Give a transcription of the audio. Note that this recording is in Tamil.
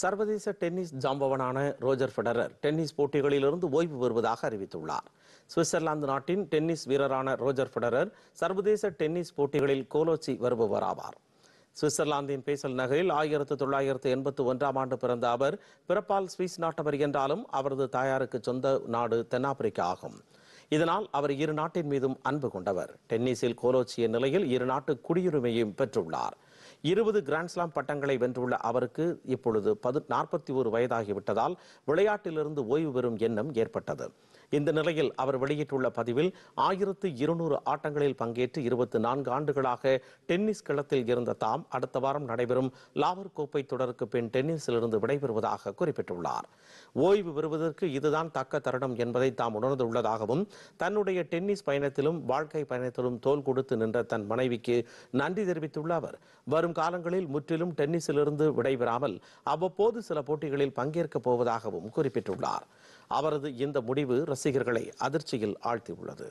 சர்வதேச டென்னிஸ் ஜாம்பவனான ரோஜர் ஃபெடரர் டென்னிஸ் போட்டிகளிலிருந்து ஓய்வு பெறுவதாக அறிவித்துள்ளார் சுவிட்சர்லாந்து நாட்டின் டென்னிஸ் வீரரான ரோஜர் ஃபெடரர் சர்வதேச டென்னிஸ் போட்டிகளில் கோலோச்சி வருபவராவார் சுவிட்சர்லாந்தின் பேசல் நகரில் ஆயிரத்து தொள்ளாயிரத்து எண்பத்து ஒன்றாம் ஆண்டு பிறந்த அவர் பிறப்பால் சுவிஸ் நாட்டவர் என்றாலும் அவரது தாயாருக்கு சொந்த நாடு தென்னாப்பிரிக்கா ஆகும் இதனால் அவர் இரு நாட்டின் மீதும் அன்பு கொண்டவர் டென்னிஸில் கோலோச்சிய நிலையில் இரு நாட்டு குடியுரிமையும் பெற்றுள்ளார் இருபது கிராண்ட்ஸ்லாம் பட்டங்களை வென்றுள்ள அவருக்கு இப்பொழுது பது நாற்பத்தி ஒரு வயதாகிவிட்டதால் விளையாட்டிலிருந்து ஓய்வு பெறும் எண்ணம் ஏற்பட்டது இந்த நிலையில் அவர் வெளியிட்டுள்ள பதிவில் ஆயிரத்து இருநூறு ஆட்டங்களில் பங்கேற்று இருபத்தி நான்கு ஆண்டுகளாக டென்னிஸ் களத்தில் இருந்த தாம் அடுத்த வாரம் நடைபெறும் லாவர் கோப்பை தொடருக்கு பின் டென்னிஸிலிருந்து விடைபெறுவதாக குறிப்பிட்டுள்ளார் ஓய்வு பெறுவதற்கு இதுதான் தக்க தருணம் என்பதை தாம் உணர்ந்துள்ளதாகவும் தன்னுடைய டென்னிஸ் பயணத்திலும் வாழ்க்கை பயணத்திலும் தோல் கொடுத்து நின்ற தன் மனைவிக்கு நன்றி தெரிவித்துள்ள அவர் வரும் காலங்களில் முற்றிலும் டென்னிஸிலிருந்து விடைபெறாமல் அவ்வப்போது சில போட்டிகளில் பங்கேற்கப் போவதாகவும் குறிப்பிட்டுள்ளார் அவரது இந்த முடிவு ரசிகர்களை அதிர்ச்சியில் ஆழ்த்தியுள்ளது